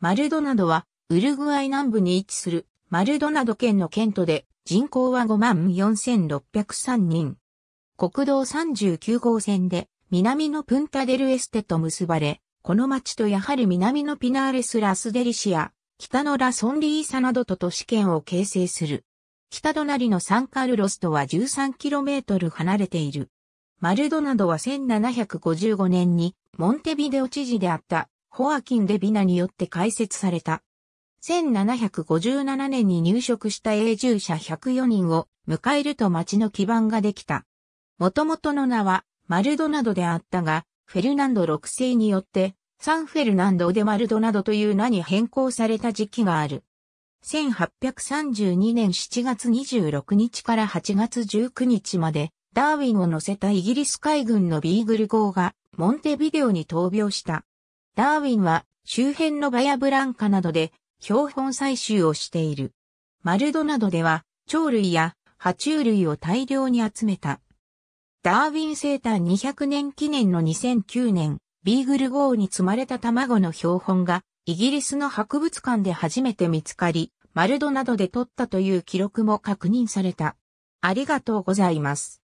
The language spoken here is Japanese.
マルドナドは、ウルグアイ南部に位置する、マルドナド県の県都で、人口は54,603人。国道39号線で、南のプンタデルエステと結ばれ、この町とやはり南のピナーレス・ラスデリシア、北のラ・ソンリーサなどと都市圏を形成する。北隣のサンカルロスとは 13km 離れている。マルドナドは1755年にモンテビデオ知事であったホアキン・デビナによって開設された。1757年に入植した永住者104人を迎えると町の基盤ができた。元々の名はマルドナドであったが、フェルナンド6世によってサンフェルナンド・デ・マルドナドという名に変更された時期がある。1832年7月26日から8月19日まで、ダーウィンを乗せたイギリス海軍のビーグル号がモンテビデオに闘病した。ダーウィンは周辺のバヤブランカなどで標本採集をしている。マルドなどでは鳥類や爬虫類を大量に集めた。ダーウィン生誕200年記念の2009年、ビーグル号に積まれた卵の標本がイギリスの博物館で初めて見つかり、マルドなどで取ったという記録も確認された。ありがとうございます。